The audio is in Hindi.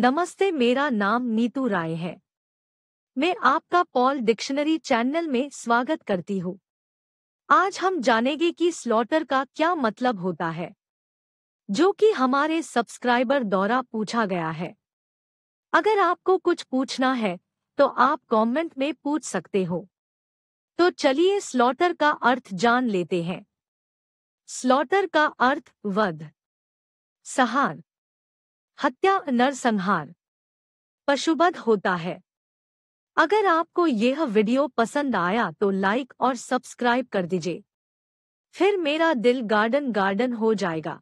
नमस्ते मेरा नाम नीतू राय है मैं आपका पॉल डिक्शनरी चैनल में स्वागत करती हूँ आज हम जानेंगे कि स्लॉटर का क्या मतलब होता है जो कि हमारे सब्सक्राइबर द्वारा पूछा गया है अगर आपको कुछ पूछना है तो आप कमेंट में पूछ सकते हो तो चलिए स्लॉटर का अर्थ जान लेते हैं स्लॉटर का अर्थ वध सहार हत्या नरसंहार पशुबध होता है अगर आपको यह वीडियो पसंद आया तो लाइक और सब्सक्राइब कर दीजिए फिर मेरा दिल गार्डन गार्डन हो जाएगा